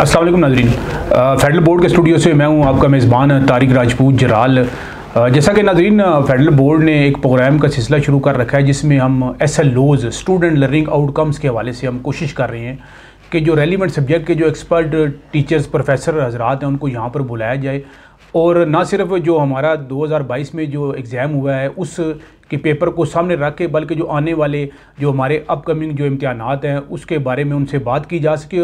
असल नाजरीन federal board के स्टूडियो से मैं हूँ आपका मेज़बान तारिक राजपूत जराल जैसा कि नाजरीन फेडरल बोर्ड ने एक प्रोग्राम का सिलसिला शुरू कर रखा है जिसमें हम S L O's student learning outcomes के हवाले से हम कोशिश कर रहे हैं कि जो रेलिवेंट सब्जेक्ट के जो एक्सपर्ट टीचर्स प्रोफेसर हजरात हैं उनको यहाँ पर बुलाया जाए और ना सिर्फ जो हमारा 2022 में जो एग्ज़ाम हुआ है उस कि पेपर को सामने रख के बल्कि जो आने वाले जो हमारे अपकमिंग जो इम्तहान हैं उसके बारे में उनसे बात की जा सके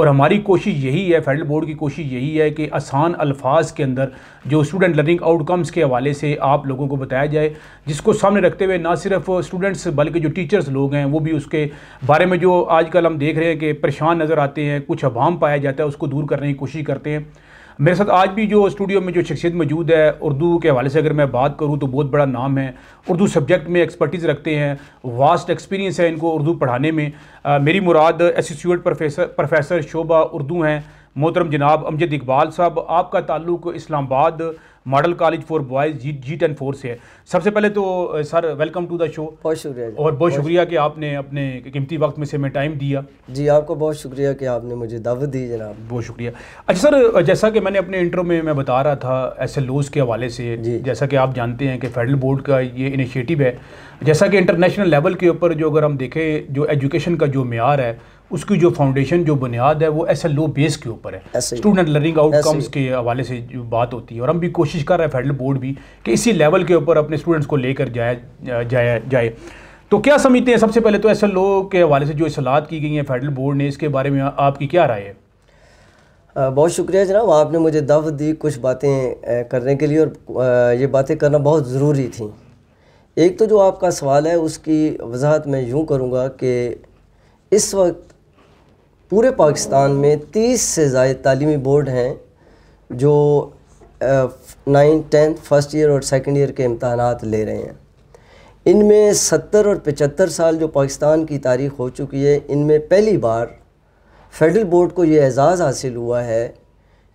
और हमारी कोशिश यही है फेडरल बोर्ड की कोशिश यही है कि आसान अल्फाज के अंदर जो स्टूडेंट लर्निंग आउटकम्स के हवाले से आप लोगों को बताया जाए जिसको सामने रखते हुए ना सिर्फ स्टूडेंट्स बल्कि जो टीचर्स लोग हैं वो भी उसके बारे में जो आजकल हम देख रहे हैं कि परेशान नज़र आते हैं कुछ अभाम पाया जाता है उसको दूर करने की कोशिश करते हैं मेरे साथ आज भी जो स्टूडियो में जो शख्सियत मौजूद है उर्दू के हवाले से अगर मैं बात करूँ तो बहुत बड़ा नाम है उर्दू सब्जेक्ट में एक्सपर्टीज़ रखते हैं वास्ट एक्सपीरियंस है इनको उर्दू पढ़ाने में आ, मेरी मुराद एसोसिएट प्रोफेसर प्रोफेसर शोभा उर्दू हैं मोहतरम जनाब अमजद इकबाल साहब आपका ताल्लुक Islamabad model college for boys जी जी टेन फोर से है सबसे पहले तो sir welcome to the show बहुत शुक्रिया और बहुत शुक्रिया कि आपने अपने कीमती वक्त में से हमें टाइम दिया जी आपको बहुत शुक्रिया कि आपने मुझे दावत दी जनाब बहुत शुक्रिया अच्छा सर जैसा कि मैंने अपने इंटरव्यू में मैं बता रहा था एस एल ओज़ के हवाले से जैसा कि आप जानते हैं कि फेडरल बोर्ड का ये इनिशिएटिव है जैसा कि इंटरनेशनल लेवल के ऊपर जो अगर हम देखें जो एजुकेशन का जो मैार है उसकी जो फाउंडेशन जो बुनियाद है वो एस एल ओ बेस के ऊपर है स्टूडेंट लर्निंग आउटकम्स के हवाले से जो बात होती है और हम भी कोशिश कर रहे हैं फेडरल बोर्ड भी कि इसी लेवल के ऊपर अपने स्टूडेंट्स को लेकर जाया जाया जाए तो क्या समझते हैं सबसे पहले तो एस एल ओ के हवाले से जो असलाहत की गई हैं फेडरल बोर्ड ने इसके बारे में आपकी क्या राय है बहुत शुक्रिया जनाब आपने मुझे दावत दी कुछ बातें करने के लिए और ये बातें करना बहुत ज़रूरी थी एक तो जो आपका सवाल है उसकी वजाहत मैं यूँ करूँगा कि इस वक्त पूरे पाकिस्तान में तीस से ज़ायद तलीमी बोर्ड हैं जो नाइन टेंथ फर्स्ट ईयर और सेकेंड ईयर के इम्तहान ले रहे हैं इनमें सत्तर और पचहत्तर साल जो पाकिस्तान की तारीख हो चुकी है इनमें पहली बार फेडरल बोर्ड को ये एज़ाज़ हासिल हुआ है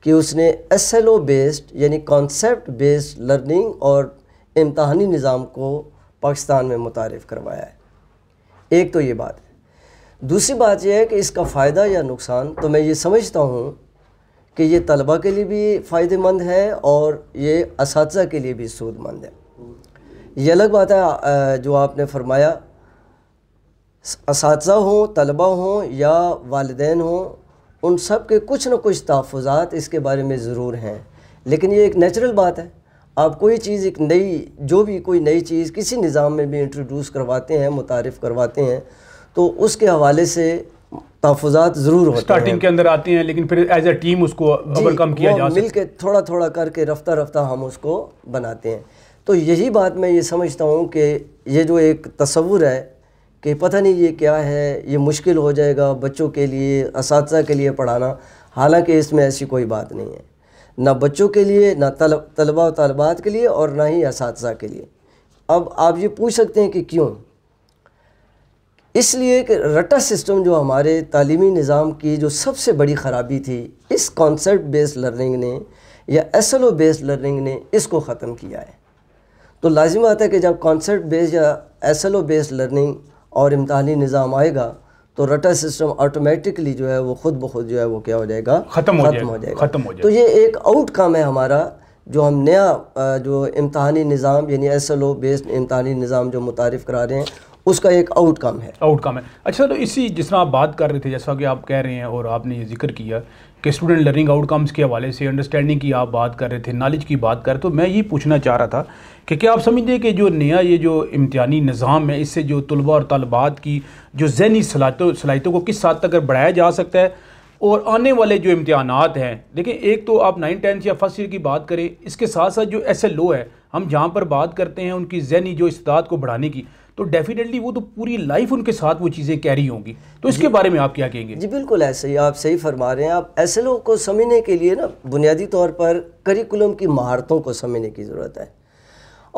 कि उसने एस एल ओ बेस्ड यानी कॉन्सेप्ट बेस्ड लर्निंग और इम्तहानी निज़ाम को पाकिस्तान में मुतारफ़ करवाया है एक तो ये बात है दूसरी बात यह है कि इसका फ़ायदा या नुकसान तो मैं ये समझता हूँ कि ये तलबा के लिए भी फ़ायदेमंद है और ये इस के लिए भी सूदमंद है ये अलग बात है जो आपने फरमाया इस हों तलबा हों या वालदे हों उन सब के कुछ ना कुछ तहफ़ात इसके बारे में ज़रूर हैं लेकिन ये एक नेचुरल बात है आप कोई चीज़ एक नई जो भी कोई नई चीज़ किसी निज़ाम में भी इंट्रोड्यूस करवाते हैं मुतारफ़ करवाते हैं तो उसके हवाले से तहफात ज़रूर होते स्टार्टिंग के अंदर आती हैं लेकिन फिर एज ए टीम उसको ओवरकम किया जा मिल के थोड़ा थोड़ा करके रफ्ता रफ्ता हम उसको बनाते हैं तो यही बात मैं ये समझता हूँ कि ये जो एक तस्वुर है कि पता नहीं ये क्या है ये मुश्किल हो जाएगा बच्चों के लिए इस के लिए पढ़ाना हालांकि इसमें ऐसी कोई बात नहीं है ना बच्चों के लिए ना तलबा तलबात के लिए और ना ही इस के लिए अब आप ये पूछ सकते हैं कि क्यों इसलिए कि रटा सिस्टम जो हमारे तालीमी निज़ाम की जो सबसे बड़ी ख़राबी थी इस कॉन्सेप्ट बेस्ड लर्निंग ने या S L O based learning ने इसको ख़त्म किया है तो लाजिम आता है कि जब कॉन्सेप्ट बेस्ड या S L O based learning और इम्तहानी निज़ाम आएगा तो रटा सिस्टम ऑटोमेटिकली जो है वो खुद ब खुद जो है वो क्या हो जाएगा ख़त्म हो, हो जाएगा ख़त्म हो जाएगा तो ये एक आउटकम है हमारा जो हम नया जो इम्तहानी निज़ाम यानी एस एल ओ बेस्ड इम्तहानी निज़ाम जो मुतारफ़ करा रहे हैं उसका एक आउटकम है आउटकम है अच्छा तो इसी जिस तरह आप बात कर रहे थे जैसा कि आप कह रहे हैं और आपने ये जिक्र किया कि स्टूडेंट लर्निंग आउटकम्स के हवाले से अंडरस्टैंडिंग की आप बात कर रहे थे नॉलेज की बात कर तो मैं ये पूछना चाह रहा था कि क्या आप समझते हैं कि जो नया ये जो इम्तहानी निज़ाम है इससे जो तलबा और तलबात की जो जहनी सलाहितों सलाहितों को किस हद तक बढ़ाया जा सकता है और आने वाले जो इम्तहान हैं देखिए एक तो आप नाइन टेंथ या फर्स्ट ईयर की बात करें इसके साथ साथ जो एस एल ओ है हम जहाँ पर बात करते हैं उनकी जहनी जो इस्तात को बढ़ाने की तो डेफिनेटली वो तो पूरी लाइफ उनके साथ वो चीज़ें कैरी होंगी तो इसके बारे में आप क्या कहेंगे जी बिल्कुल ऐसे ही आप सही फरमा रहे हैं आप लोगों को समझने के लिए ना बुनियादी तौर पर करिकुलम की महारतों को समझने की ज़रूरत है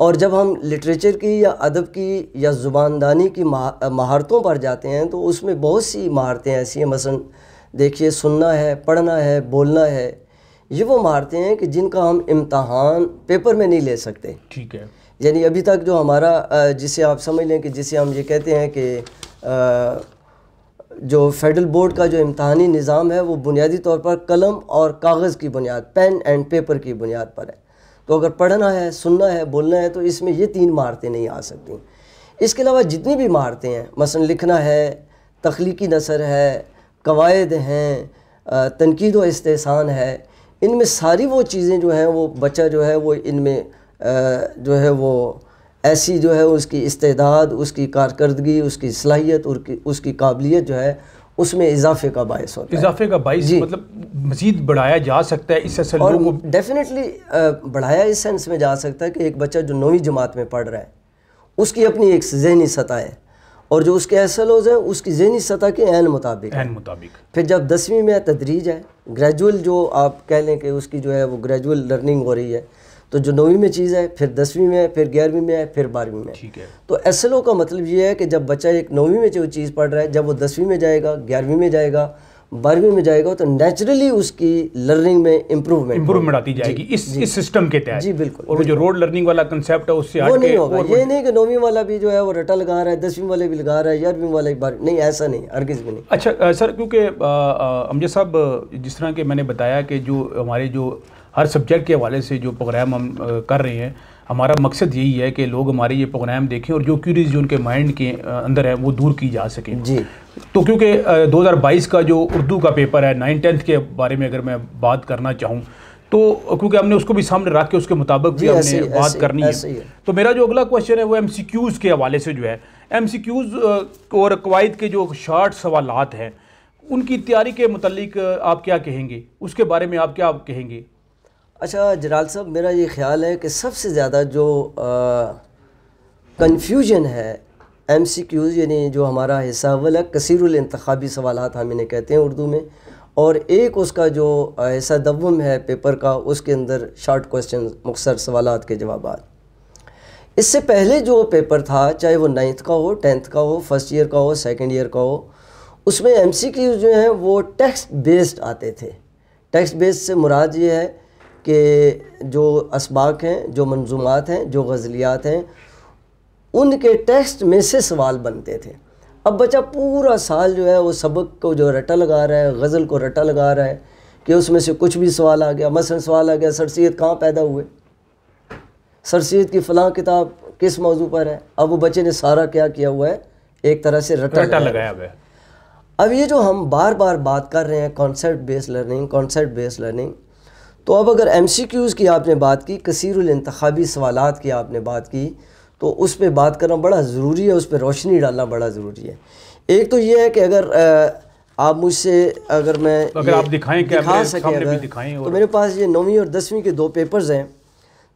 और जब हम लिटरेचर की या अदब की या ज़ुबानदानी की महारतों पर जाते हैं तो उसमें बहुत सी महारतें ऐसी हैं मसन देखिए सुनना है पढ़ना है बोलना है ये वो महारतें हैं कि जिनका हम इम्तहान पेपर में नहीं ले सकते ठीक है यानी अभी तक जो हमारा जिसे आप समझ लें कि जिसे हम ये कहते हैं कि जो फेडरल बोर्ड का जो इम्तहानी निज़ाम है वो बुनियादी तौर पर कलम और कागज़ की बुनियाद पेन एंड पेपर की बुनियाद पर है तो अगर पढ़ना है सुनना है बोलना है तो इसमें ये तीन महारतें नहीं आ सकती इसके अलावा जितनी भी महारतें हैं मसन लिखना है तख्लीकी नसर है कवायद हैं तनकीद व इस्तेसान है इनमें सारी वो चीज़ें जो हैं वो बच्चा जो है वो इनमें जो है वो ऐसी जो है उसकी इस्तेदाद उसकी कारकर्दगी उसकी सलाहियत उसकी काबिलियत जो है उसमें इजाफे का बायस होता इजाफे का बायस मतलब मज़ीद बढ़ाया जा सकता है इस और को डेफिनेटली बढ़ाया इस सेंस में जा सकता है कि एक बच्चा जो नौवीं जमात में पढ़ रहा है उसकी अपनी एक जहनी सतह है और जो उसके एस एल ओज़ हैं उसकी जहनी सतह के एन मुताबिक एन मुताबिक फिर जब दसवीं में तदरीज है ग्रेजुअल जो आप कह लें कि उसकी जो है वो ग्रेजुअल लर्निंग हो रही है तो जो नौवीं में चीज़ है फिर दसवीं में फिर ग्यारहवीं में है फिर बारहवीं में ठीक है तो एस एल ओ का मतलब ये है कि जब बच्चा एक नौवीं में जो चीज़ पढ़ रहा है जब वो दसवीं में जाएगा ग्यारहवीं में जाएगा बारहवीं में जाएगा तो नेचुरली उसकी लर्निंग में इम्प्रूवमेंट इम्प्रूवमेंट आती जाएगी इस इस सिस्टम के तहत जी बिल्कुल और जो रोड लर्निंग वाला कंसेप्ट है उससे वो नहीं होगा ये नहीं कि नौवीं वाला भी जो है वो रटा लगा रहा है दसवीं वाले भी लगा रहा है ग्यारहवीं वाले भी बारहवीं नहीं ऐसा नहीं हरगिज भी नहीं अच्छा सर क्योंकि अमजद साहब जिस तरह के मैंने बताया कि जो हमारे जो हर सब्जेक्ट के हवाले से जो प्रोग्राम हम कर रहे हैं हमारा मकसद यही है कि लोग हमारे ये प्रोग्राम देखें और जो क्यूरीज जो उनके माइंड के अंदर है वो दूर की जा सके जी तो क्योंकि 2022 का जो उर्दू का पेपर है नाइन टेंथ के बारे में अगर मैं बात करना चाहूँ तो क्योंकि हमने उसको भी सामने रख के उसके मुताबिक भी हमने बात करनी है।, है तो मेरा जो अगला क्वेश्चन है वो एम के हवाले से जो है एम और कवायद के जो शार्ट सवाल हैं उनकी तैयारी के मतलब आप क्या कहेंगे उसके बारे में आप क्या कहेंगे अच्छा जराल साहब मेरा ये ख्याल है कि सबसे ज़्यादा जो कन्फ्यूजन है एम सी क्यूज़ यानी जो हमारा हिस्सा अवल है कसरतबी सवाल हम इन्हें कहते हैं उर्दू में और एक उसका जो हिस्सा दवम है पेपर का उसके अंदर शार्ट क्वेश्चन मुख्तर सवाल के जवाब इससे पहले जो पेपर था चाहे वो नाइन्थ का हो टेंथ का हो फर्स्ट ईयर का हो सेकेंड ईयर का हो उसमें एम सी क्यूज़ जो हैं वो टेक्स्ट बेस्ड आते थे टेक्स्ट बेस्ड से मुराद ये है के जो इसबाक हैं जो मंजूमات हैं जो गज़लियात हैं उनके टेक्स्ट में से सवाल बनते थे अब बच्चा पूरा साल जो है वो सबक को जो रटा लगा रहा है गज़ल को रटा लगा रहा है कि उसमें से कुछ भी सवाल आ गया मसलन सवाल आ गया सर सैद कहाँ पैदा हुए सर सैद की फ़लाँ किताब किस मौजू पर है अब वो बच्चे ने सारा क्या किया हुआ है एक तरह से रटा, रटा लगाया हुआ है अब ये जो हम बार बार बात कर रहे हैं concept based learning concept based learning तो अब अगर एम सी क्यूज़ की आपने बात की कसीरतखबी सवाल की आपने बात की तो उस पर बात करना बड़ा ज़रूरी है उस पर रोशनी डालना बड़ा ज़रूरी है एक तो ये है कि अगर आप मुझसे अगर मैं तो अगर आप दिखाएं दिखा सकें अगर दिखाएं तो मेरे पास ये नौवीं और दसवीं के दो पेपर्स हैं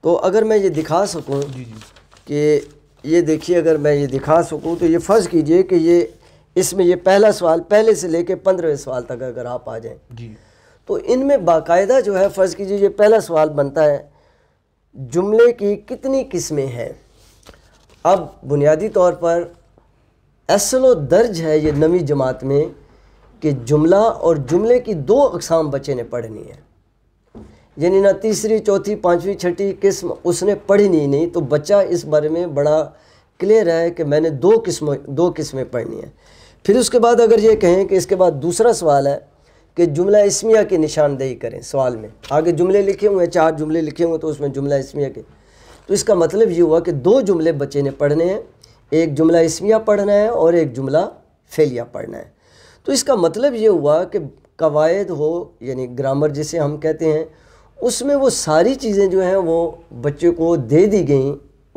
तो अगर मैं ये दिखा सकूँ कि ये देखिए अगर मैं ये दिखा सकूँ तो ये फ़र्ज़ कीजिए कि ये इसमें ये पहला सवाल पहले से लेके पंद्रहवें सवाल तक अगर आप आ जाएँ तो इनमें बाकायदा जो है फ़र्ज़ कीजिए ये पहला सवाल बनता है जुमले की कितनी किस्में हैं अब बुनियादी तौर पर असलो दर्ज है ये नवी जमात में कि जुमला और जुमले की दो अकसाम बच्चे ने पढ़नी है यानी ना तीसरी चौथी पाँचवीं छठी किस्म उसने पढ़नी नहीं तो बच्चा इस बारे में बड़ा क्लियर है कि मैंने दो किस्म दो किस्में पढ़नी है फिर उसके बाद अगर ये कहें कि इसके बाद दूसरा सवाल है कि जुमला इसमिया की निशानदेही करें सवाल में आगे जुमले लिखे हुए हैं चार जुमले लिखे हुए तो उसमें जुमला इसमिया के तो इसका मतलब ये हुआ कि दो जुमले बच्चे ने पढ़ने हैं एक जुमला इसमिया पढ़ना है और एक जुमला फेलिया पढ़ना है तो इसका मतलब ये हुआ कि कवायद हो यानी ग्रामर जिसे हम कहते हैं उसमें वो सारी चीज़ें जो हैं वो बच्चे को दे दी गई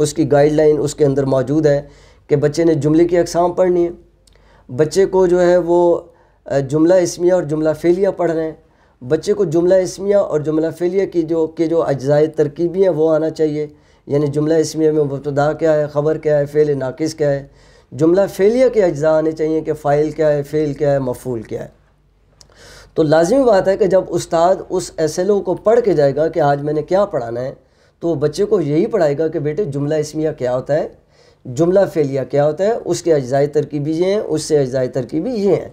उसकी गाइडलाइन उसके अंदर मौजूद है कि बच्चे ने जुमले की अकसाम पढ़नी है बच्चे को जो है वो जुमला इसमिया और जुमला फेलिया पढ़ रहे हैं बच्चे को जुमला इसमिया और जुमला फेलिया की जो के जो अज्जाए तरकीबी हैं वो आना चाहिए यानी जुमला इसमिया में मुबतदा क्या है ख़बर क्या है फ़ेल नाकिस क्या है जुमला फेलिया के अज्जा आने चाहिए कि फ़ाइल क्या है फ़ेल क्या है मफूल क्या है तो लाजमी बात है कि जब उस्ताद उस एस एल ओ को पढ़ के जाएगा कि आज मैंने क्या पढ़ाना है तो वो बच्चे को यही पढ़ाएगा कि बेटे जुमला इसमिया क्या होता है जुमला फेलिया क्या होता है उसके अज्जाए तरकीबी ये हैं उससे अज्जाए तरकीबी ये हैं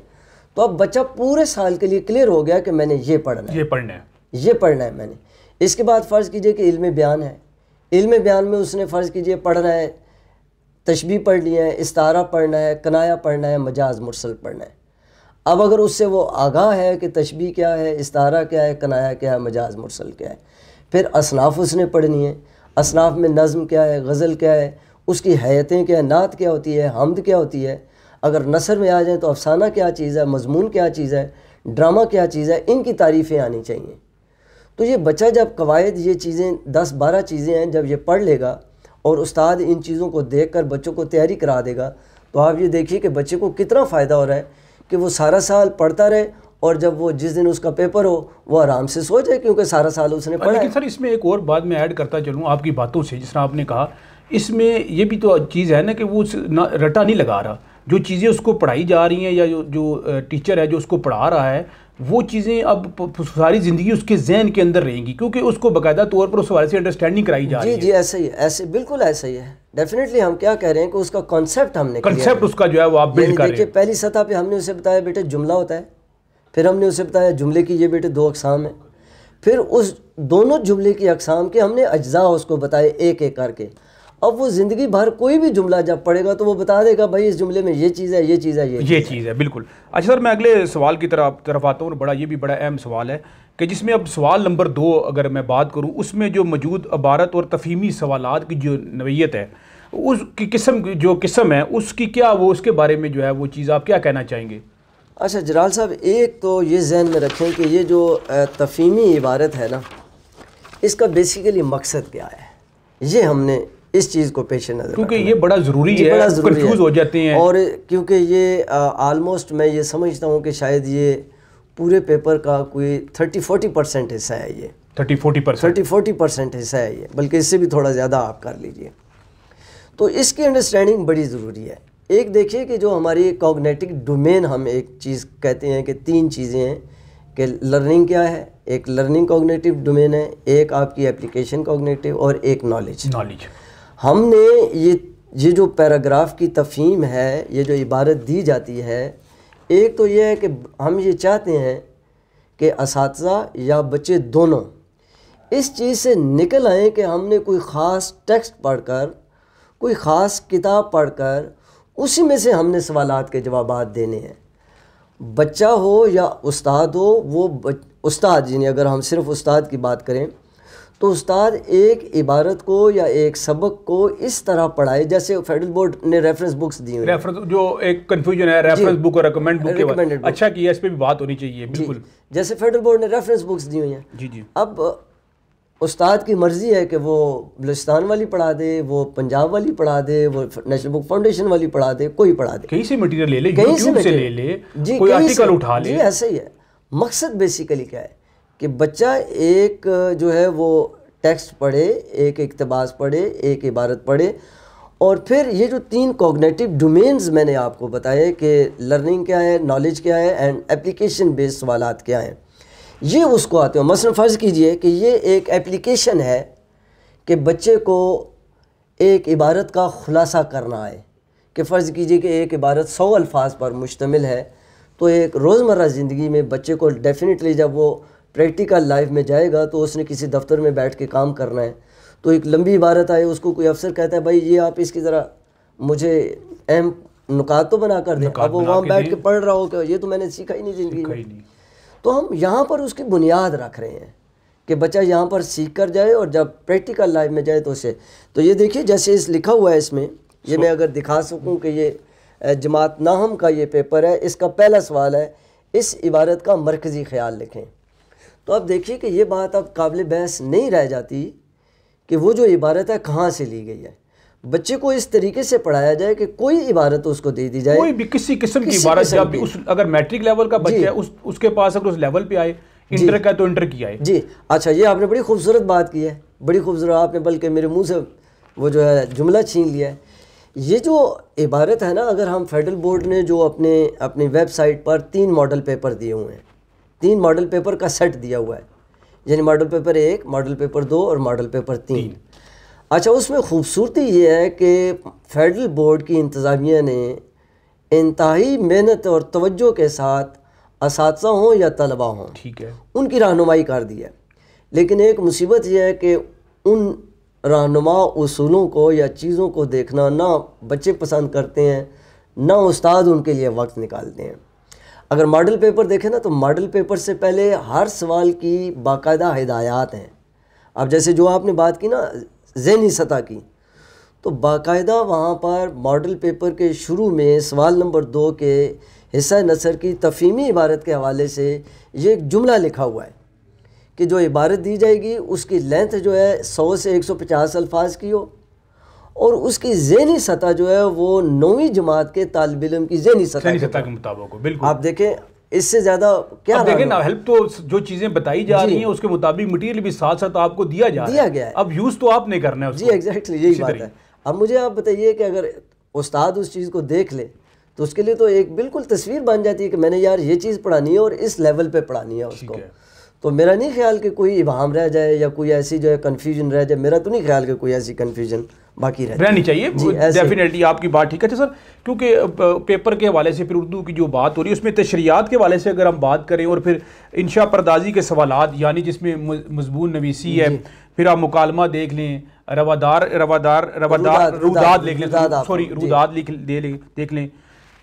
तो अब बच्चा पूरे साल के लिए क्लियर हो गया कि मैंने ये पढ़ना है ये पढ़ना है ये पढ़ना है मैंने इसके बाद फ़र्ज़ कीजिए कि इल्म बयान है इल्म बयान में उसने फ़र्ज़ कीजिए पढ़ना है तशबी पढ़नी है इस्तारा पढ़ना है कनाया पढ़ना है मजाज मुरसल पढ़ना है अब अगर उससे वो आगाह है कि तशबी क्या है इस्तारा क्या है कनाया क्या है मजाज मुरसल क्या है फिर असनाफ उसने पढ़नी है असनाफ में नज़म क्या है गज़ल क्या है उसकी हैतें क्या है नात क्या होती है हमद क्या होती है अगर नसर में आ जाएँ तो अफसाना क्या चीज़ है मजमून क्या चीज़ है ड्रामा क्या चीज़ है इनकी तारीफ़ें आनी चाहिए तो ये बच्चा जब कवायद ये चीज़ें दस बारह चीज़ें हैं जब ये पढ़ लेगा और उस्ताद इन चीज़ों को देख कर बच्चों को तैयारी करा देगा तो आप ये देखिए कि बच्चे को कितना फ़ायदा हो रहा है कि वो सारा साल पढ़ता रहे और जब वो जिस दिन उसका पेपर हो वो आराम से सो जाए क्योंकि सारा साल उसने पढ़ा लेकिन सर इसमें एक और बात मैं ऐड करता चलूँ आपकी बातों से जिस तरह आपने कहा इसमें यह भी तो चीज़ है ना कि वो ना रटा नहीं लगा रहा जो चीज़ें उसको पढ़ाई जा रही हैं या जो जो टीचर है जो उसको पढ़ा रहा है वो चीज़ें अब सारी ज़िंदगी उसके जहन के अंदर रहेंगी क्योंकि उसको बाकायदा तौर पर उस हवाले से अंडरस्टैंडिंग कराई जा रही है जी जी ऐसे ही ऐसे बिल्कुल ऐसा ही है डेफिनेटली हम क्या कह रहे हैं कि उसका कॉन्सेप्ट हमने कॉन्सेप्ट उसका जो है वो आप बिल्ड कर देखिए पहली सतह पर हमने उसे बताया बेटे जुमला होता है फिर हमने उसे बताया जुमले की ये बेटे दो अकसाम हैं फिर उस दोनों जुमले की अकसाम के हमने अज्जा उसको बताए एक एक करके अब वो ज़िंदगी भर कोई भी जुमला जब पड़ेगा तो वो बता देगा भाई इस जुमले में ये चीज़ है ये चीज़ है ये ये चीज़ है बिल्कुल अच्छा सर मैं अगले सवाल की तरफ तरफ आता हूँ बड़ा ये भी बड़ा अहम सवाल है कि जिसमें अब सवाल नंबर दो अगर मैं बात करूँ उसमें जो मौजूद अबारत और तफीमी सवाल की जो नवीयत है उसकी किस्म जो किस्म है उसकी क्या वो उसके बारे में जो है वो चीज़ आप क्या कहना चाहेंगे अच्छा जलाल साहब एक तो ये जहन में रखें कि ये जो तफीमी इबारत है ना इसका बेसिकली मकसद क्या है ये हमने इस चीज़ को पेश नज़र क्योंकि ये बड़ा ज़रूरी है बड़ा ज़रूरी हो जाती हैं और क्योंकि ये आलमोस्ट मैं ये समझता हूँ कि शायद ये पूरे पेपर का कोई थर्टी फोर्टी परसेंट हिस्सा है ये thirty forty percent thirty forty percent हिस्सा है ये बल्कि इससे भी थोड़ा ज़्यादा आप कर लीजिए तो इसकी अंडरस्टैंडिंग बड़ी ज़रूरी है एक देखिए कि जो हमारी कॉग्नेटिक डोमेन हम एक चीज़ कहते हैं कि तीन चीज़ें हैं कि लर्निंग क्या है एक लर्निंग कॉग्नेटिव डोमेन है एक आपकी एप्लीकेशन कॉग्नेटिव और एक नॉलेज नॉलेज हमने ये ये जो पैराग्राफ की तफहीम है ये जो इबारत दी जाती है एक तो यह है कि हम ये चाहते हैं कि इस या बच्चे दोनों इस चीज़ से निकल आए कि हमने कोई ख़ास टेक्स्ट पढ़कर कोई ख़ास किताब पढ़कर उसी में से हमने सवालात के जवाब देने हैं बच्चा हो या उस्ताद हो वो उस्ताद यानी अगर हम सिर्फ उस्ताद की बात करें तो उस्ताद एक इबारत को या एक सबक को इस तरह पढ़ाए जैसे फेडरल बोर्ड ने रेफरेंस बुक्स दी हुई रेफरेंस जो एक कंफ्यूजन है रेफरेंस बुक और रेकमेंड बुक के बाद अच्छा किया इस पर भी बात होनी चाहिए बिल्कुल जैसे फेडरल बोर्ड ने रेफरेंस बुक्स दी हुई हैं जी जी अब उस्ताद की मर्ज़ी है कि वो बलुस्तान वाली पढ़ा दे वो पंजाब वाली पढ़ा दे वो नेशनल बुक फाउंडेशन वाली पढ़ा दे कोई पढ़ा दे कहीं से मटेरियल ले ले कहीं से, से ले ले जी कोई आर्टिकल उठा ले जी ऐसे ही है मकसद बेसिकली क्या है कि बच्चा एक जो है वो टेक्स्ट पढ़े एक इकतबास पढ़े एक इबारत पढ़े और फिर ये जो तीन कॉग्नेटिव डोमेन्स मैंने आपको बताए कि लर्निंग क्या है नॉलेज क्या है एंड एप्लीकेशन बेस्ड सवाल क्या हैं ये उसको आते हो मसलन फ़र्ज़ कीजिए कि ये एक एप्लीकेशन है कि बच्चे को एक इबारत का ख़ुलासा करना है कि फ़र्ज़ कीजिए कि एक इबारत सौ अल्फाज पर मुश्तमिल है तो एक रोज़मर्रा ज़िंदगी में बच्चे को डेफिनेटली जब वो प्रैक्टिकल लाइफ में जाएगा तो उसने किसी दफ्तर में बैठ के काम करना है तो एक लंबी इबारत आए उसको कोई अफसर कहता है भाई ये आप इसकी ज़रा मुझे अहम नुकात तो बना कर दें अब वो वहाँ बैठ के पढ़ रहा हो क्या ये तो मैंने सीखा ही नहीं ज़िंदगी में तो हम यहाँ पर उसकी बुनियाद रख रहे हैं कि बच्चा यहाँ पर सीख कर जाए और जब प्रैक्टिकल लाइफ में जाए तो उसे तो ये देखिए जैसे इस लिखा हुआ है इसमें ये मैं अगर दिखा सकूँ कि ये जमात नाहम का ये पेपर है इसका पहला सवाल है इस इबारत का मरकज़ी ख्याल लिखें तो आप देखिए कि ये बात अब काबिल बहस नहीं रह जाती कि वो जो इबारत है कहाँ से ली गई है बच्चे को इस तरीके से पढ़ाया जाए कि कोई इबारत उसको दे दी जाए कोई भी किसी किस्म की इबारत उस अगर मैट्रिक लेवल का बच्चा है उस उसके पास अगर उस लेवल पे आए इंटर का तो इंटर किया है जी अच्छा ये आपने बड़ी खूबसूरत बात की है बड़ी खूबसूरत आपने बल्कि मेरे मुंह से वो जो है जुमला छीन लिया है ये जो इबारत है ना अगर हम फेडरल बोर्ड ने जो अपने अपनी वेबसाइट पर तीन मॉडल पेपर दिए हुए हैं तीन मॉडल पेपर का सेट दिया हुआ है यानी मॉडल पेपर एक मॉडल पेपर दो और मॉडल पेपर तीन, तीन। अच्छा उसमें खूबसूरती ये है कि फेडरल बोर्ड की इंतज़ामिया ने इंतहाई मेहनत और तवज्जो के साथ इस हों या तलबा हों ठीक है उनकी रहनुमाई कर दी है लेकिन एक मुसीबत यह है कि उन रहनुमा असूलों को या चीज़ों को देखना ना बच्चे पसंद करते हैं ना उस्ताद उनके लिए वक्त निकालते हैं अगर मॉडल पेपर देखें ना तो मॉडल पेपर से पहले हर सवाल की बाकायदा हिदायत हैं अब जैसे जो आपने बात की ना जहनी सतह की तो बाकायदा वहाँ पर मॉडल पेपर के शुरू में सवाल नंबर दो के हिस्सा नसर की तफीमी इबारत के हवाले से ये एक जुमला लिखा हुआ है कि जो इबारत दी जाएगी उसकी लेंथ जो है सौ से एक सौ पचास अल्फाज की हो और उसकी जहनी सतह जो है वो नौवीं जमात के तालब इलम की जहनी सतह के मुताबिक बिल्कुल आप देखें इससे ज्यादा क्या देखें ना हेल्प तो जो चीजें बताई जा रही हैं उसके मुताबिक मटेरियल भी साथ साथ आपको दिया जा दिया गया है अब यूज तो आपने करना है जी एग्जैक्टली यही बात है अब मुझे आप बताइए कि अगर उस्ताद उस चीज़ को देख ले तो उसके लिए तो एक बिल्कुल तस्वीर बन जाती है कि मैंने यार ये चीज़ पढ़ानी है और इस लेवल पे पढ़ानी है उसको है। तो मेरा नहीं ख्याल कि कोई इबाम रह जाए या कोई ऐसी जो है कन्फ्यूजन रह जाए मेरा तो नहीं ख्याल कि कोई ऐसी कन्फ्यूजन बाकी रह रहनी चाहिए डेफिनेटली आपकी बात ठीक है अच्छा सर क्योंकि पेपर के हवाले से फिर उर्दू की जो बात हो रही है उसमें तशरियात के हवाले से अगर हम बात करें और फिर इंशा परदाजी के सवाल यानी जिसमें मजबून नवीसी है फिर आप मुकालमा देख लें रवादार रवादार रवादार रुदाद देख लें सॉरी रुदाद देख लें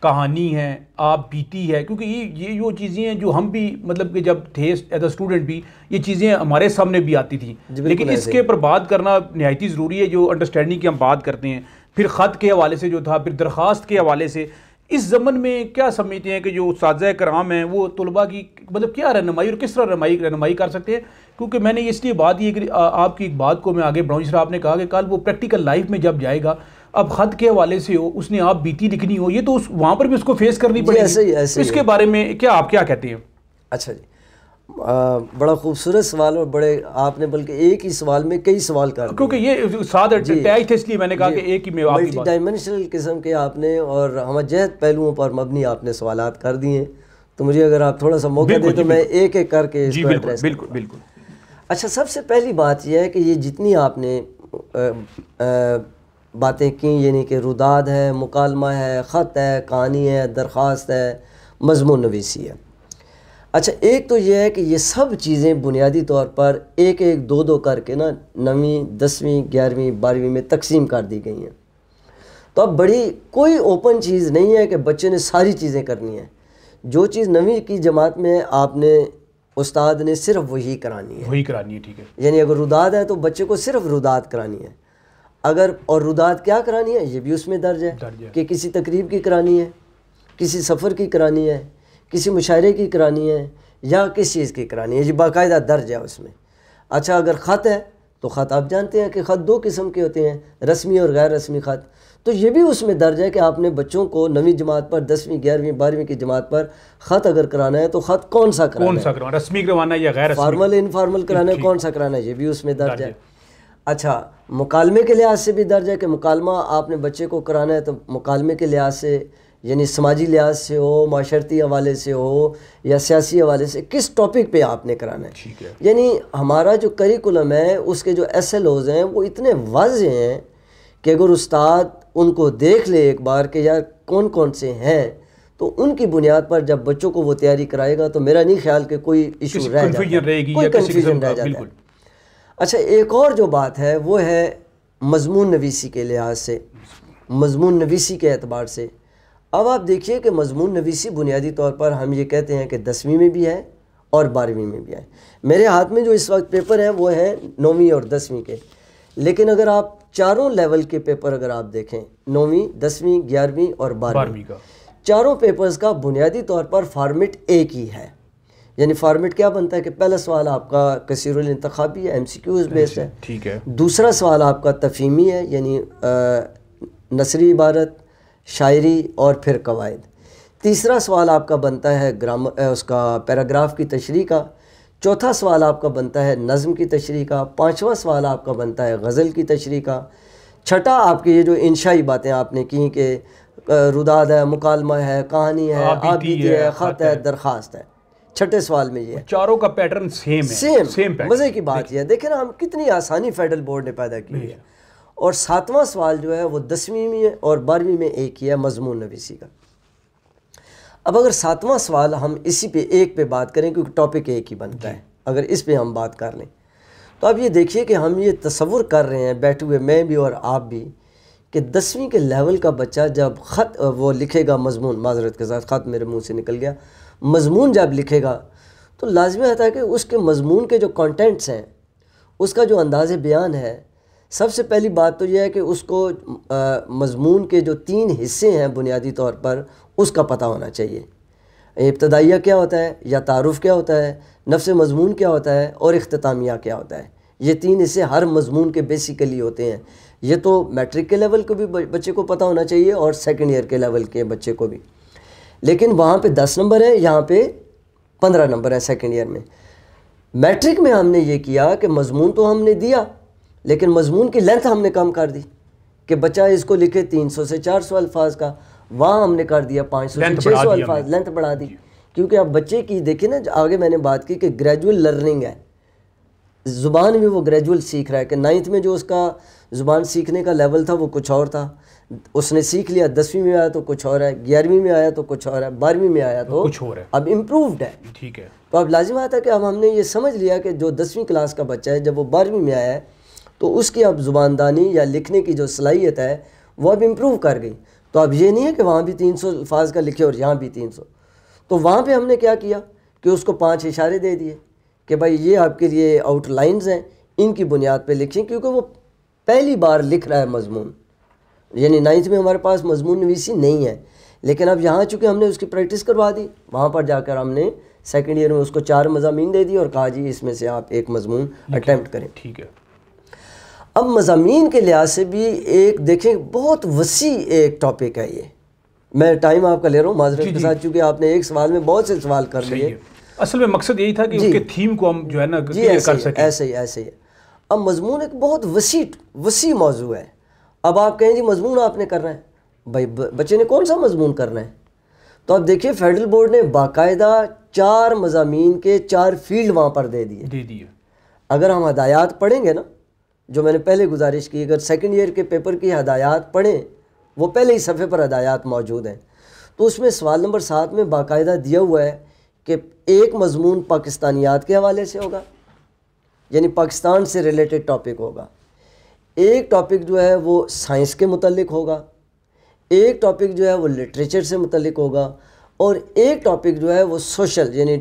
कहानी है आप बीती है क्योंकि ये ये वो चीज़ें हैं जो हम भी मतलब कि जब थे एज अ स्टूडेंट भी ये चीज़ें हमारे सामने भी आती थी लेकिन इसके ऊपर बात करना नहायत ही ज़रूरी है जो अंडरस्टैंडिंग की हम बात करते हैं फिर ख़त के हवाले से जो था फिर दरख्वास्त के हवाले से इस जमन में क्या समझते हैं कि जो साजा कराम हैं वो तलबा की मतलब क्या रहनमाई और किस तरह रहनमाई रहनमाई कर सकते हैं क्योंकि मैंने इसलिए बात ये आपकी एक बात को मैं आगे बढ़ाऊँ जिस आपने कहा कि कल वो प्रैक्टिकल लाइफ में जब जाएगा अब खत के हवाले से हो उसने आप बीती लिखनी हो ये तो उस वहाँ पर भी उसको फेस करनी पड़ेगी ऐसे ही ऐसे इसके है। बारे में क्या आप क्या कहते हैं अच्छा जी आ, बड़ा खूबसूरत सवाल और बड़े आपने बल्कि एक ही सवाल में कई सवाल कर क्योंकि ये साथ इसलिए मैंने कहा कि एक ही में मल्टी डायमेंशनल किस्म के आपने और हम जहद पहलुओं पर मबनी आपने सवाल कर दिए तो मुझे अगर आप थोड़ा सा मौका दें तो मैं एक एक करके बिल्कुल बिल्कुल अच्छा सबसे पहली बात यह है कि ये जितनी आपने बातें की यानी कि रुदाद है मुकालमा है ख़त है कहानी है दरख्वास्त है मजमून नवीसी है अच्छा एक तो यह है कि ये सब चीज़ें बुनियादी तौर पर एक एक दो दो करके ना नवीं दसवीं ग्यारहवीं बारहवीं में तकसीम कर दी गई हैं तो अब बड़ी कोई ओपन चीज़ नहीं है कि बच्चे ने सारी चीज़ें करनी है जो चीज़ नवीं की जमात में आपने उस्ताद ने सिर्फ वही करानी है वही करानी है ठीक है यानी अगर रुदाद है तो बच्चे को सिर्फ रुदाद करानी है अगर और रुदात क्या करानी है ये भी उसमें दर्ज है, है। कि किसी तकरीब की करानी है किसी सफ़र की करानी है किसी मुशायरे की करानी है या किस चीज़ की करानी है ये बाकायदा दर्ज है उसमें अच्छा अगर ख़त है तो ख़त आप जानते हैं कि ख़त दो किस्म के होते हैं रस्मी और गैर रस्मी ख़त तो ये भी उसमें दर्ज है कि आपने बच्चों को नवीं जमात पर दसवीं ग्यारहवीं बारहवीं की जमात पर ख़त अगर कराना है तो ख़त कौन सा कराना कौन सा रस्मी करवाना या गैर फार्मल इनफार्मल कराना है कौन सा कराना है ये भी उसमें दर्ज है अच्छा मुकालमे के लिहाज से भी दर्ज है कि मुकालमा आपने बच्चे को कराना है तो मुकालमे के लिहाज से यानी समाजी लिहाज से हो माशरती हवाले से हो या सियासी हवाले से किस टॉपिक पे आपने कराना है ठीक है यानी हमारा जो करिकुलम है उसके जो एस एल ओज़ हैं वो इतने वाज हैं कि अगर उस्ताद उनको देख ले एक बार कि यार कौन कौन से हैं तो उनकी बुनियाद पर जब बच्चों को वो तैयारी कराएगा तो मेरा नहीं ख्याल कि कोई इशू रह जाएगा कोई कन्फ्यूजन रह जाता है अच्छा एक और जो बात है वो है मजमून नवीसी के लिहाज से मजमून नवीसी के अतबार से अब आप देखिए कि मजमून नवीसी बुनियादी तौर पर हम ये कहते हैं कि दसवीं में भी है और बारहवीं में भी है मेरे हाथ में जो इस वक्त पेपर हैं वो हैं नौवीं और दसवीं के लेकिन अगर आप चारों लेवल के पेपर अगर आप देखें नौवीं दसवीं ग्यारहवीं और बारहवीं का चारों पेपर्स का बुनियादी तौर पर फार्मेट एक ही है यानी फार्मेट क्या बनता है कि पहला सवाल आपका कसर इंतबी है एम सी क्यूज़ बेस्ड है ठीक है दूसरा सवाल आपका तफीमी है यानी नसरी इबारत शायरी और फिर कवायद तीसरा सवाल आपका बनता है ग्राम उसका पैराग्राफ की तशरी का चौथा सवाल आपका बनता है नज़म की तशरी का पाँचवा सवाल आपका बनता है गज़ल की तशरी का छठा आपके ये जो इंशाई बातें आपने की कि रुदाद है मुकालमा है कहानी है हाँ, आबीदी है ख़त है दरख्वास्त है छठे सवाल में ये चारों का पैटर्न सेम है सेम सेम मज़े की बात यह है ना हम कितनी आसानी फेडरल बोर्ड ने पैदा की है और सातवां सवाल जो है वो दसवीं में और बारहवीं में एक ही है मजमून नवीसी का अब अगर सातवां सवाल हम इसी पे एक पे बात करें क्योंकि टॉपिक एक ही बनता है अगर इस पे हम बात कर लें तो आप ये देखिए कि हम ये तस्वुर कर रहे हैं बैठे हुए मैं भी और आप भी कि दसवीं के लेवल का बच्चा जब ख़त वो लिखेगा मजमून माजरत के साथ ख़त मेरे मुंह से निकल गया मजमून जब लिखेगा तो लाजमी आता है कि उसके मजमून के जो कंटेंट्स हैं उसका जो अंदाज बयान है सबसे पहली बात तो यह है कि उसको मजमून के जो तीन हिस्से हैं बुनियादी तौर पर उसका पता होना चाहिए इब्तदाइया क्या होता है या तारफ़ क्या होता है नफ्स मजमून क्या होता है और अख्तामिया क्या होता है ये तीन हिस्से हर मजमून के बेसिकली होते हैं ये तो मैट्रिक के लेवल को भी बच्चे को पता होना चाहिए और सेकेंड ईयर के लेवल के बच्चे को भी लेकिन वहाँ पे दस नंबर है यहाँ पे पंद्रह नंबर है सेकेंड ईयर में मैट्रिक में हमने ये किया कि मजमून तो हमने दिया लेकिन मजमून की लेंथ हमने कम कर दी कि बच्चा इसको लिखे तीन सौ से चार सौ अल्फाज का वहाँ हमने कर दिया पाँच सौ से छः सौ अल्फाज लेंथ बढ़ा दी क्योंकि अब बच्चे की देखिए ना आगे मैंने बात की कि ग्रेजुअल लर्निंग है ज़ुबान भी वो ग्रेजुअल सीख रहा है कि नाइन्थ में जो उसका ज़ुबान सीखने का लेवल था वो कुछ और था उसने सीख लिया दसवीं में आया तो कुछ और है ग्यारहवीं में आया तो कुछ और है बारहवीं में आया तो कुछ और है अब इम्प्रूवड है ठीक है तो अब लाजिम आता है कि अब हमने ये समझ लिया कि जो दसवीं क्लास का बच्चा है जब वो बारहवीं में आया है तो उसकी अब ज़ुबानदानी या लिखने की जो सलाहियत है वह अब इम्प्रूव कर गई तो अब ये नहीं है कि वहाँ भी तीन सौ अल्फाज का लिखे और यहाँ भी तीन सौ तो वहाँ पर हमने क्या किया कि उसको पाँच इशारे दे दिए कि भाई ये आपके लिए आउटलाइंस हैं इनकी बुनियाद पर लिखें क्योंकि वो पहली बार लिख रहा है मजमून यानी नाइन्थ में हमारे पास मजमून नवीसी नहीं है लेकिन अब यहाँ चूँकि हमने उसकी प्रैक्टिस करवा दी वहाँ पर जाकर हमने सेकेंड ईयर में उसको चार मजामी दे दी और कहा जी इसमें से आप एक मजमून अटैम्प्ट करें ठीक है अब मजामी के लिहाज से भी एक देखें बहुत वसी एक टॉपिक है ये मैं टाइम आपका ले रहा हूँ माजरत के साथ चूँकि आपने एक सवाल में बहुत से सवाल कर लिए असल में मकसद यही था कि उसके थीम को हम जो है ना जी ऐसे ऐसे ही ऐसे ही अब मजमून एक बहुत वसी वसी मौजू है अब आप कहें जी मजमून आपने करना है भाई बच्चे ने कौन सा मजमून करना है तो आप देखिए फेडरल बोर्ड ने बाकायदा चार मजामी के चार फील्ड वहाँ पर दे दिए दे दिए अगर हम हदायत पढ़ेंगे ना जो मैंने पहले गुजारिश की अगर सेकेंड ईयर के पेपर की हदायत पढ़ें वो पहले ही सफ़े पर हदायत मौजूद हैं तो उसमें सवाल नंबर सात में बाकायदा दिया हुआ है कि एक मजमून पाकिस्तानियात के हवाले से होगा यानी पाकिस्तान से रिलेटेड टॉपिक होगा एक टॉपिक जो है वो साइंस के मुतलक होगा एक टॉपिक जो है वो लिटरेचर से मुतलक होगा और एक टॉपिक जो है वो सोशल यानी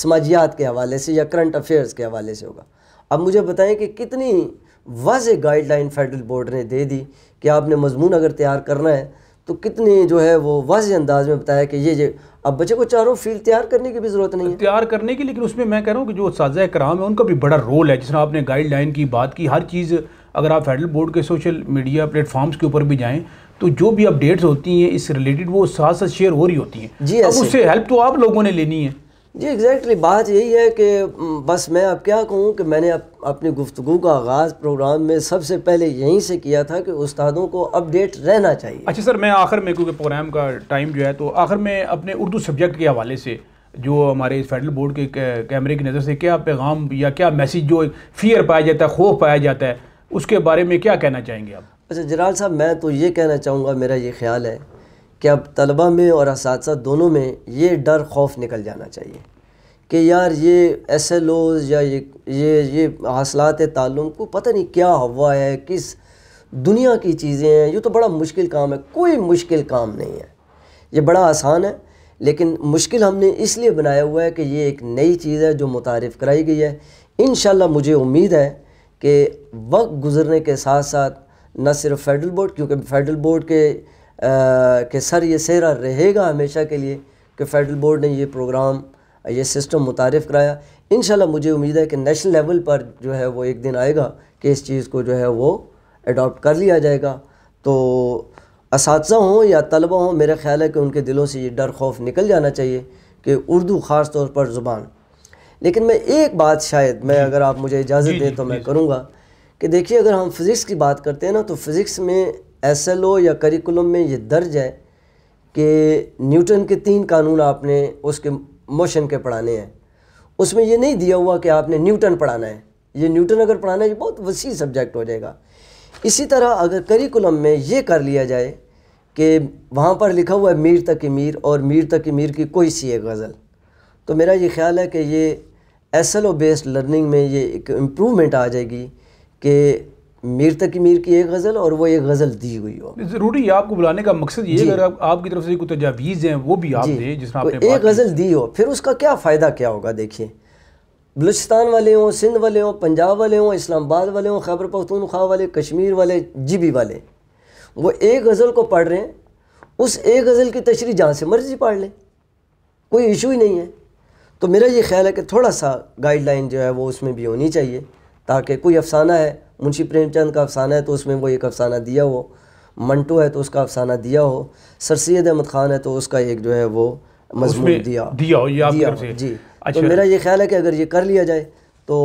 समाजियात के हवाले से या करंट अफेयर्स के हवाले से होगा अब मुझे बताएं कि कितनी वाज गाइडलाइन फेडरल बोर्ड ने दे दी कि आपने मजमून अगर तैयार करना है तो कितनी जो है वो वाज अंदाज में बताया कि ये जो अब बच्चे को चारों फील्ड तैयार करने की भी ज़रूरत नहीं है तैयार करने की लेकिन उसमें मैं कह रहा हूँ कि जो साजा कराम है उनका भी बड़ा रोल है जिसमें आपने गाइडलाइन की बात की हर चीज़ अगर आप फेडरल बोर्ड के सोशल मीडिया प्लेटफॉर्म्स के ऊपर भी जाएँ तो जो भी अपडेट्स होती हैं इससे रिलेटेड वो साथ साथ शेयर हो रही होती हैं जी अब उससे हेल्प तो आप लोगों ने लेनी है जी एग्जैक्टली बात यही है कि बस मैं अब क्या कहूँ कि मैंने अप, अपनी गुफ्तु का आगाज़ प्रोग्राम में सबसे पहले यहीं से किया था कि उस्तादों को अपडेट रहना चाहिए अच्छा सर मैं आखिर में क्योंकि प्रोग्राम का टाइम जो है तो आखिर में अपने उर्दू सब्जेक्ट के हवाले से जो हमारे फेडरल बोर्ड के कैमरे की नज़र से क्या पैगाम या क्या मैसेज जो फियर पाया जाता है खौफ पाया जाता है उसके बारे में क्या कहना चाहेंगे आप अच्छा जलाल साहब मैं तो ये कहना चाहूँगा मेरा ये ख्याल है कि अब तलबा में और इस दोनों में ये डर खौफ निकल जाना चाहिए कि यार ये एस एल ओज या ये ये ये हासिलत तालुम को पता नहीं क्या हवा है किस दुनिया की चीज़ें हैं ये तो बड़ा मुश्किल काम है कोई मुश्किल काम नहीं है ये बड़ा आसान है लेकिन मुश्किल हमने इसलिए बनाया हुआ है कि ये एक नई चीज़ है जो मुतारफ़ कराई गई है इन मुझे उम्मीद है कि वक्त गुजरने के साथ साथ न सिर्फ फेडरल बोर्ड क्योंकि फेडरल बोर्ड के आ, के सर ये सहरा रहेगा हमेशा के लिए कि फेडरल बोर्ड ने ये प्रोग्राम ये सिस्टम मुतारफ़ कराया इन मुझे उम्मीद है कि नेशनल लेवल पर जो है वो एक दिन आएगा कि इस चीज़ को जो है वो अडॉप्ट कर लिया जाएगा तो इस हों या तलबा हों मेरा ख्याल है कि उनके दिलों से ये डर खौफ निकल जाना चाहिए कि उर्दू ख़ास तौर पर ज़ुबान लेकिन मैं एक बात शायद मैं अगर आप मुझे इजाज़त दें तो मैं करूँगा कि देखिए अगर हम फिज़िक्स की बात करते हैं ना तो फिज़िक्स में एस एल ओ या करिकुलम में ये दर्ज है कि न्यूटन के तीन कानून आपने उसके मोशन के पढ़ाने हैं उसमें ये नहीं दिया हुआ कि आपने न्यूटन पढ़ाना है ये न्यूटन अगर पढ़ाना है ये बहुत वसी सब्जेक्ट हो जाएगा इसी तरह अगर करिकुलम में ये कर लिया जाए कि वहाँ पर लिखा हुआ है मीर तक मीर और मीर तक मीर की कोई सी एक गज़ल तो मेरा ये ख्याल है कि ये S L O based learning में ये एक इम्प्रूवमेंट आ जाएगी कि मीर तक मीर की एक गज़ल और वो एक गज़ल दी हुई हो ज़रूरी है आपको बुलाने का मकसद ये अगर आप, आपकी तरफ से कोई तजावीज़ हैं वो भी आप दें जिसमें आपने एक गज़ल दी हो फिर उसका क्या फ़ायदा क्या होगा देखिए बलूचिस्तान वाले हों सिंध वाले हों पंजाब वाले हों इस्लामाबाद वाले हों खैबर पख्तूनख्वा वाले कश्मीर वाले जीबी वाले वो एक गज़ल को पढ़ रहे हैं उस एक गज़ल की तशरी जहाँ से मर्ज़ी पढ़ लें कोई इशू ही नहीं है तो मेरा ये ख्याल है कि थोड़ा सा गाइडलाइन जो है वो उसमें भी होनी चाहिए ताकि कोई अफसाना है मुंशी प्रेमचंद का अफसाना है तो उसमें वो एक अफसाना दिया हो मंटो है तो उसका अफसाना दिया हो सर सैद अहमद ख़ान है तो उसका एक जो है वो मजमून दिया दिया हो, दिया हो जी अच्छा। तो मेरा ये ख्याल है कि अगर ये कर लिया जाए तो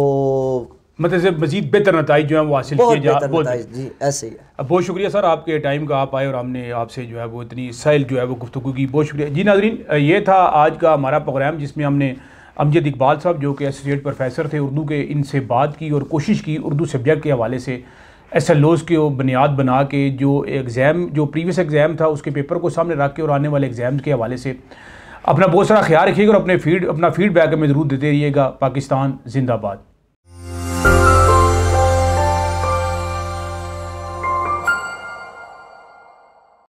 मतलब मजीद बेहतर नतज जो है वो हासिल किए जा बहुत जी ऐसे ही अब बहुत शुक्रिया सर आपके टाइम का आप आए और हमने आपसे जो है वो इतनी सैल जो है वो गुफ्तु की बहुत शुक्रिया जी नाजरीन ये था आज का हमारा प्रोग्राम जिसमें हमने अमजद इकबाल साहब जो कि एसोसिएट प्रोफेसर थे उर्दू के इनसे बात की और कोशिश की उर्दू सब्जेक्ट के हवाले से एस एल ओज़ के बुनियाद बना के जो एग्ज़ाम जो प्रीवियस एग्ज़ाम था उसके पेपर को सामने रख के और आने वाले एग्ज़ाम के हवाले से अपना बहुत सारा ख्याल रखिएगा और अपने फीड अपना फीडबैक हमें ज़रूर देते रहिएगा पाकिस्तान जिंदाबाद